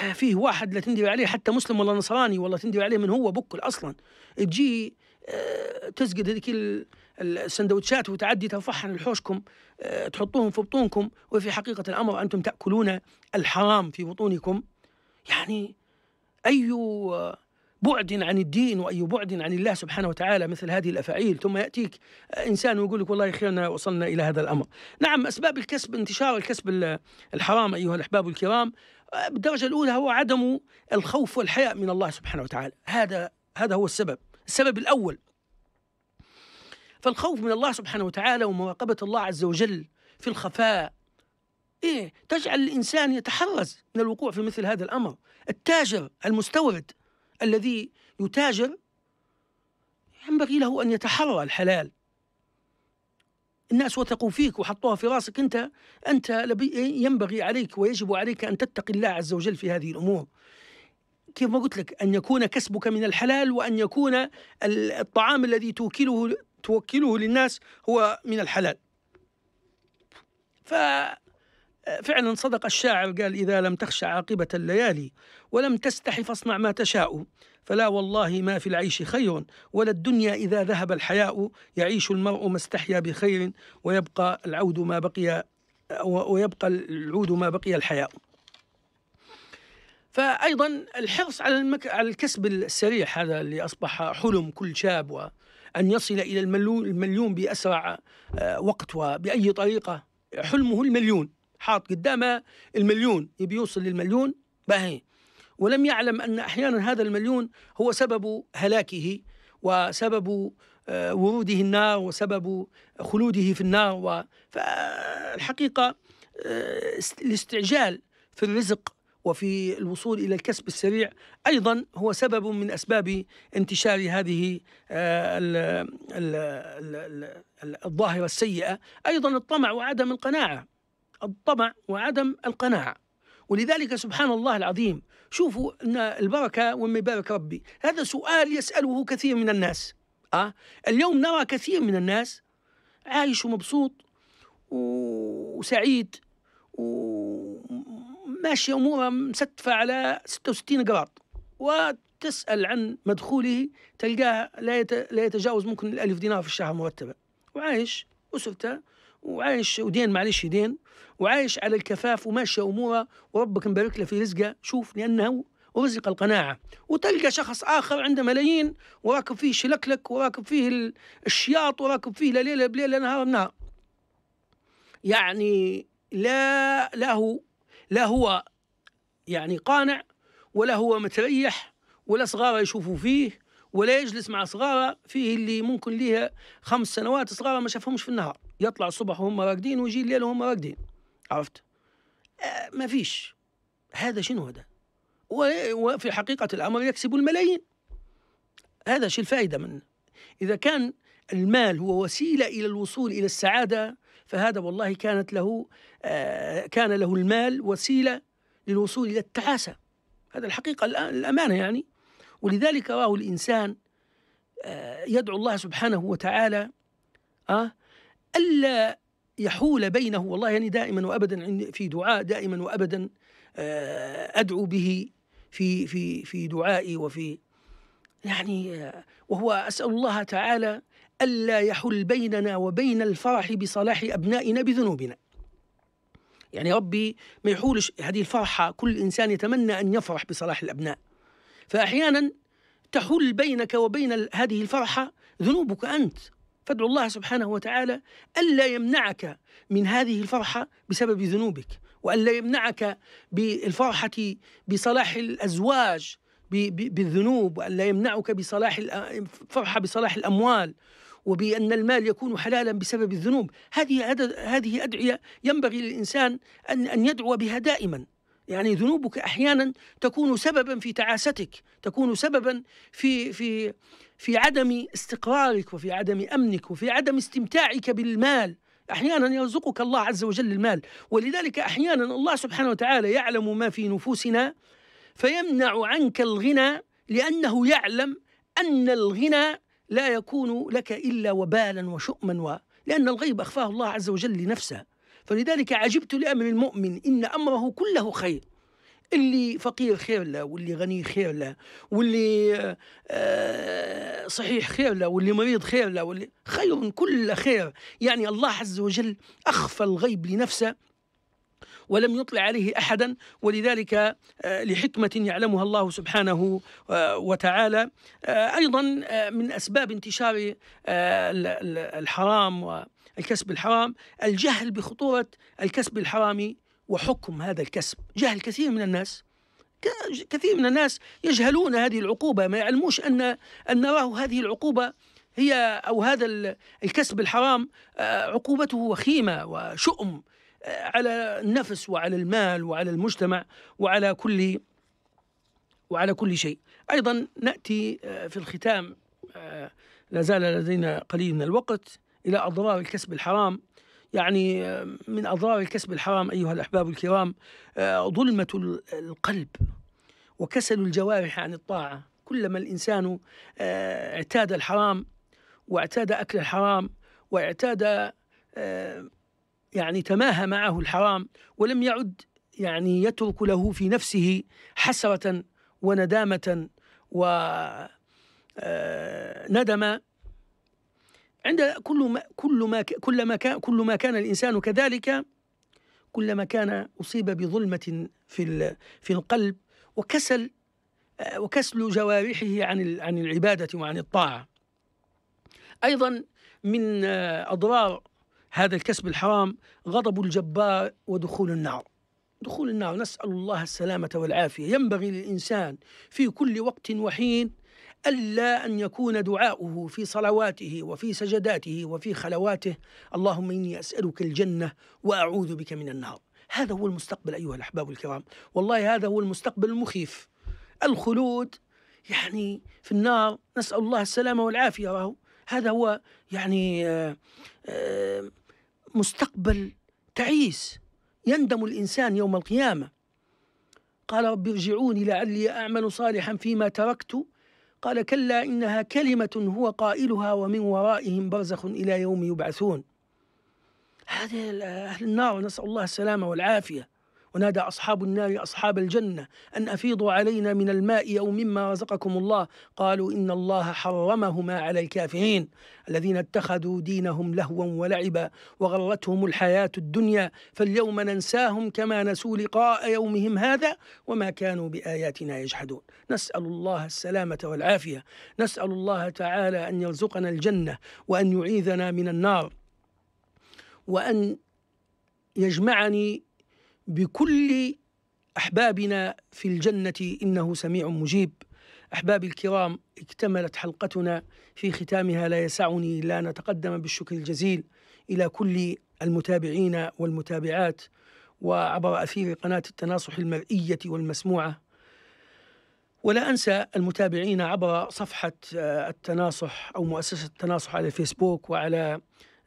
آه، فيه واحد لا تندب عليه حتى مسلم ولا نصراني والله تندب عليه من هو بكل اصلا تجي آه، تسقد هذيك السندوتشات وتعدي تفحن لحوشكم آه، تحطوهم في بطونكم وفي حقيقة الأمر أنتم تأكلون الحرام في بطونكم يعني أي بعد عن الدين وأي بعد عن الله سبحانه وتعالى مثل هذه الأفاعيل ثم يأتيك إنسان ويقول لك والله خيرنا وصلنا إلى هذا الأمر نعم أسباب الكسب انتشار الكسب الحرام أيها الأحباب الكرام بالدرجة الأولى هو عدم الخوف والحياء من الله سبحانه وتعالى هذا هذا هو السبب السبب الأول فالخوف من الله سبحانه وتعالى ومراقبة الله عز وجل في الخفاء إيه تجعل الإنسان يتحرز من الوقوع في مثل هذا الأمر التاجر المستورد الذي يتاجر ينبغي له أن يتحرى الحلال الناس وثقوا فيك وحطوها في راسك أنت أنت ينبغي عليك ويجب عليك أن تتقي الله عز وجل في هذه الأمور كيف ما قلت لك أن يكون كسبك من الحلال وأن يكون الطعام الذي توكله توكله للناس هو من الحلال ف فعلا صدق الشاعر قال إذا لم تخشى عاقبة الليالي ولم تستحي فاصنع ما تشاء فلا والله ما في العيش خير ولا الدنيا إذا ذهب الحياء يعيش المرء ما استحيا بخير ويبقى العود ما بقي ويبقى العود ما بقي الحياء فأيضا الحرص على, المك... على الكسب السريع هذا اللي أصبح حلم كل شاب وأن يصل إلى المليون بأسرع آه، وقت وبأي طريقة حلمه المليون حاط قدامه المليون يبي يوصل للمليون باهي ولم يعلم أن أحيانا هذا المليون هو سبب هلاكه وسبب آه، وروده النار وسبب خلوده في النار و... فالحقيقة آه، الاستعجال في الرزق وفي الوصول إلى الكسب السريع أيضا هو سبب من أسباب انتشار هذه آه، الظاهرة السيئة أيضا الطمع وعدم القناعة الطمع وعدم القناعة ولذلك سبحان الله العظيم شوفوا ان البركه وما يبارك ربي هذا سؤال يساله كثير من الناس أه؟ اليوم نرى كثير من الناس عايش ومبسوط وسعيد وماشي اموره مستفه على 66 قراط وتسال عن مدخوله تلقاه لا يتجاوز ممكن الألف دينار في الشهر مرتبه وعايش اسرته وعايش ودين معلش دين وعايش على الكفاف وماشي اموره وربك مبارك له في رزقه شوف لانه ورزق القناعة وتلقى شخص آخر عنده ملايين وراكب فيه شلكلك وراكب فيه الشياط وراكب فيه لا ليلة بليلة نهار بنهار يعني لا لا هو لا هو يعني قانع ولا هو متريح ولا صغاره يشوفوا فيه ولا يجلس مع صغاره فيه اللي ممكن ليها خمس سنوات صغاره ما شافهمش في النهار يطلع الصبح وهم راقدين ويجي الليل وهم راقدين عرفت آه ما فيش هذا شنو هذا وفي حقيقة الأمر يكسب الملايين هذا شو الفائدة منه إذا كان المال هو وسيلة إلى الوصول إلى السعادة فهذا والله كانت له آه كان له المال وسيلة للوصول إلى التعاسة هذا الحقيقة الأمانة يعني ولذلك راه الإنسان آه يدعو الله سبحانه وتعالى آه ألا يحول بينه والله يعني دائما وابدا في دعاء دائما وابدا آه، ادعو به في في في دعائي وفي يعني آه، وهو اسال الله تعالى الا يحل بيننا وبين الفرح بصلاح ابنائنا بذنوبنا. يعني ربي ما يحولش هذه الفرحه كل انسان يتمنى ان يفرح بصلاح الابناء. فاحيانا تحول بينك وبين هذه الفرحه ذنوبك انت فادعو الله سبحانه وتعالى ألا يمنعك من هذه الفرحة بسبب ذنوبك وألا يمنعك بالفرحة بصلاح الأزواج بالذنوب وألا يمنعك بصلاح الفرحة بصلاح الأموال وبأن المال يكون حلالا بسبب الذنوب هذه هذه أدعية ينبغي للإنسان أن أن يدعو بها دائما يعني ذنوبك احيانا تكون سببا في تعاستك تكون سببا في في في عدم استقرارك وفي عدم امنك وفي عدم استمتاعك بالمال احيانا يرزقك الله عز وجل المال ولذلك احيانا الله سبحانه وتعالى يعلم ما في نفوسنا فيمنع عنك الغنى لانه يعلم ان الغنى لا يكون لك الا وبالا وشؤما و لان الغيب اخفاه الله عز وجل لنفسه فلذلك عجبت لأمر المؤمن إن أمره كله خير اللي فقير خير له واللي غني خير له واللي آه، صحيح خير له واللي مريض خير له واللي خير كل خير يعني الله عز وجل أخفى الغيب لنفسه ولم يطلع عليه احدا ولذلك آه، لحكمه يعلمها الله سبحانه آه، وتعالى ايضا من اسباب انتشار الحرام الكسب الحرام الجهل بخطورة الكسب الحرام وحكم هذا الكسب جهل كثير من الناس كثير من الناس يجهلون هذه العقوبة ما يعلموش أن أن نراه هذه العقوبة هي أو هذا الكسب الحرام آه، عقوبته وخيمة وشؤم آه، على النفس وعلى المال وعلى المجتمع وعلى كل وعلى كل شيء أيضا نأتي آه، في الختام لا زال لدينا قليل من الوقت إلى أضرار الكسب الحرام يعني آه، من أضرار الكسب الحرام أيها الأحباب الكرام آه، ظلمة القلب وكسل الجوارح عن الطاعة كلما الإنسان آه، اعتاد الحرام واعتاد أكل الحرام واعتاد يعني تماهى معه الحرام ولم يعد يعني يترك له في نفسه حسرة وندامة وندم عند كل ما كل ما كل ما كان كل ما كان الانسان كذلك كلما كان اصيب بظلمه في في القلب وكسل آه، وكسل جوارحه عن عن العباده وعن الطاعه. ايضا من آه، اضرار هذا الكسب الحرام غضب الجبار ودخول النار. دخول النار نسال الله السلامه والعافيه، ينبغي للانسان في كل وقت وحين ألا أن يكون دعاؤه في صلواته وفي سجداته وفي خلواته اللهم إني أسألك الجنة وأعوذ بك من النار هذا هو المستقبل أيها الأحباب الكرام والله هذا هو المستقبل المخيف الخلود يعني في النار نسأل الله السلامة والعافية راهو هذا هو يعني آه، آه، مستقبل تعيس يندم الإنسان يوم القيامة قال رب ارجعوني لعلي أعمل صالحا فيما تركت قال كلا إنها كلمة هو قائلها ومن ورائهم برزخ إلى يوم يبعثون هذه أهل النار نسأل الله السلامة والعافية ونادى أصحاب النار أصحاب الجنة أن أفيضوا علينا من الماء أو مما رزقكم الله قالوا إن الله حرمهما على الكافرين الذين اتخذوا دينهم لهوا ولعبا وغرتهم الحياة الدنيا فاليوم ننساهم كما نسوا لقاء يومهم هذا وما كانوا بآياتنا يجحدون نسأل الله السلامة والعافية نسأل الله تعالى أن يرزقنا الجنة وأن يعيذنا من النار وأن يجمعني بكل احبابنا في الجنه انه سميع مجيب احبابي الكرام اكتملت حلقتنا في ختامها لا يسعني الا ان اتقدم بالشكر الجزيل الى كل المتابعين والمتابعات وعبر اثير قناه التناصح المرئيه والمسموعه ولا انسى المتابعين عبر صفحه آه، التناصح او مؤسسه التناصح على الفيسبوك وعلى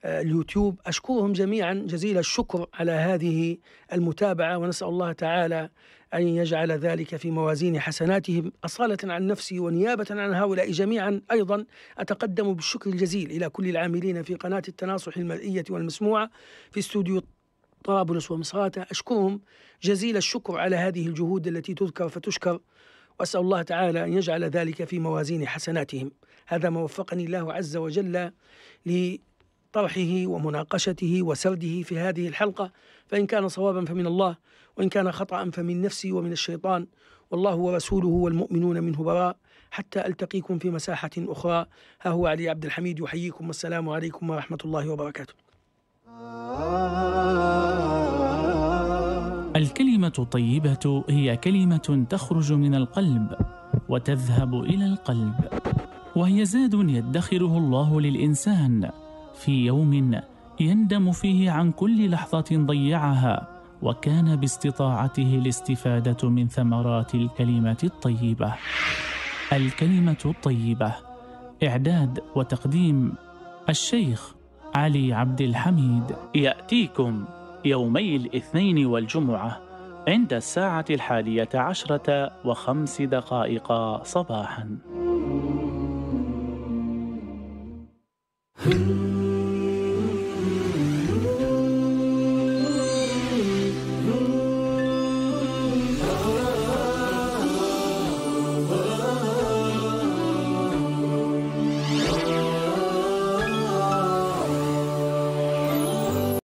اليوتيوب أشكرهم جميعا جزيل الشكر على هذه المتابعة ونسأل الله تعالى أن يجعل ذلك في موازين حسناتهم أصالة عن نفسي ونيابة عن هؤلاء جميعا أيضا أتقدم بالشكر الجزيل إلى كل العاملين في قناة التناصح المرئية والمسموعة في استوديو طرابلس ومصراتة أشكرهم جزيل الشكر على هذه الجهود التي تذكر فتشكر وأسأل الله تعالى أن يجعل ذلك في موازين حسناتهم هذا ما وفقني الله عز وجل لي طرحه ومناقشته وسرده في هذه الحلقة فإن كان صوابا فمن الله وإن كان خطأ فمن نفسي ومن الشيطان والله ورسوله والمؤمنون منه براء حتى ألتقيكم في مساحة أخرى ها هو علي عبد الحميد يحييكم والسلام عليكم ورحمة الله وبركاته الكلمة الطيبة هي كلمة تخرج من القلب وتذهب إلى القلب وهي زاد يدخره الله للإنسان في يوم يندم فيه عن كل لحظة ضيعها وكان باستطاعته الاستفادة من ثمرات الكلمة الطيبة. الكلمة الطيبة إعداد وتقديم الشيخ علي عبد الحميد يأتيكم يومي الاثنين والجمعة عند الساعة الحادية عشرة وخمس دقائق صباحاً.